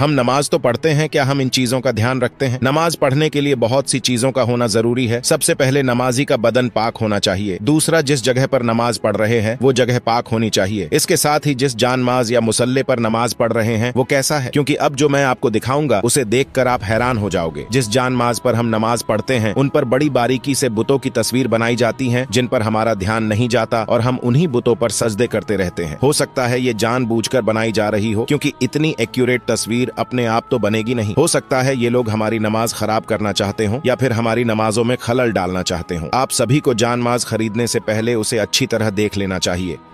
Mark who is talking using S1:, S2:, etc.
S1: हम नमाज तो पढ़ते हैं क्या हम इन चीजों का ध्यान रखते हैं नमाज पढ़ने के लिए बहुत सी चीजों का होना जरूरी है सबसे पहले नमाजी का बदन पाक होना चाहिए दूसरा जिस जगह पर नमाज पढ़ रहे हैं वो जगह पाक होनी चाहिए इसके साथ ही जिस माज या मुसल्ले पर नमाज पढ़ रहे हैं वो कैसा है क्योंकि अब जो मैं आपको दिखाऊंगा उसे देख आप हैरान हो जाओगे जिस माज पर हम नमाज पढ़ते हैं उन पर बड़ी बारीकी से बुतों की तस्वीर बनाई जाती है जिन पर हमारा ध्यान नहीं जाता और हम उन्ही बुतों पर सजदे करते रहते हैं हो सकता है ये जान बनाई जा रही हो क्यूँकी इतनी एक्यूरेट तस्वीर तस्वीर अपने आप तो बनेगी नहीं हो सकता है ये लोग हमारी नमाज खराब करना चाहते हो या फिर हमारी नमाजों में खलल डालना चाहते हो आप सभी को जान माज खरीदने से पहले उसे अच्छी तरह देख लेना चाहिए